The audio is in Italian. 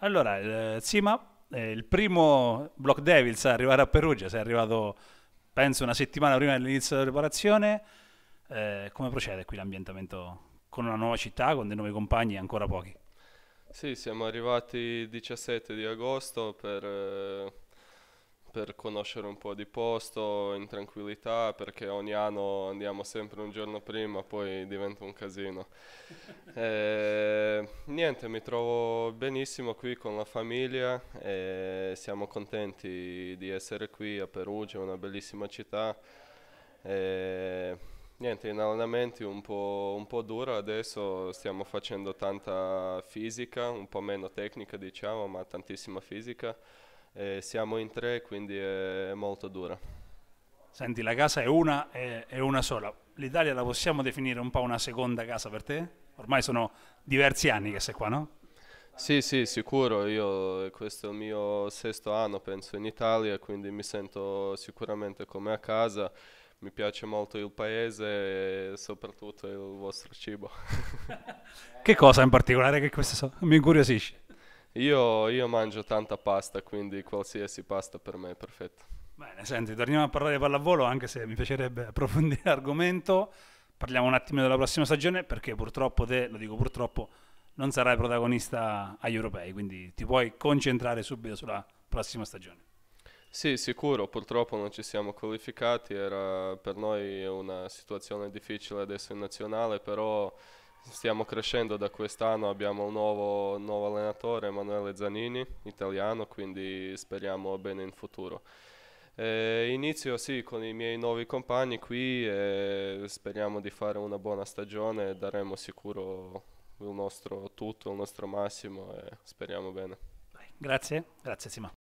Allora, eh, Sima, eh, il primo Block Devils a arrivare a Perugia, sei arrivato penso una settimana prima dell'inizio della preparazione, eh, come procede qui l'ambientamento con una nuova città, con dei nuovi compagni ancora pochi? Sì, siamo arrivati il 17 di agosto per eh, per conoscere un po' di posto in tranquillità perché ogni anno andiamo sempre un giorno prima, poi diventa un casino. e, eh, niente, mi trovo benissimo qui con la famiglia e siamo contenti di essere qui a Perugia, una bellissima città. E, niente, in allenamenti un po', un po' dura adesso, stiamo facendo tanta fisica, un po' meno tecnica diciamo, ma tantissima fisica eh, siamo in tre quindi è molto dura. Senti, la casa è una, è, è una sola. L'Italia la possiamo definire un po' una seconda casa per te? Ormai sono diversi anni che sei qua, no? Sì, sì, sicuro. Io, questo è il mio sesto anno, penso, in Italia, quindi mi sento sicuramente come a casa. Mi piace molto il paese e soprattutto il vostro cibo. che cosa in particolare che questo so? mi incuriosisce? Io, io mangio tanta pasta, quindi qualsiasi pasta per me è perfetta. Bene, senti, torniamo a parlare di pallavolo, anche se mi piacerebbe approfondire l'argomento. Parliamo un attimo della prossima stagione, perché purtroppo te, lo dico purtroppo, non sarai protagonista agli europei, quindi ti puoi concentrare subito sulla prossima stagione. Sì, sicuro, purtroppo non ci siamo qualificati, era per noi una situazione difficile adesso in nazionale, però stiamo crescendo da quest'anno, abbiamo un nuovo, nuovo allenatore, Emanuele Zanini, italiano, quindi speriamo bene in futuro. Eh, inizio sì con i miei nuovi compagni qui e speriamo di fare una buona stagione, daremo sicuro il nostro tutto, il nostro massimo e speriamo bene. Grazie, grazie Sima.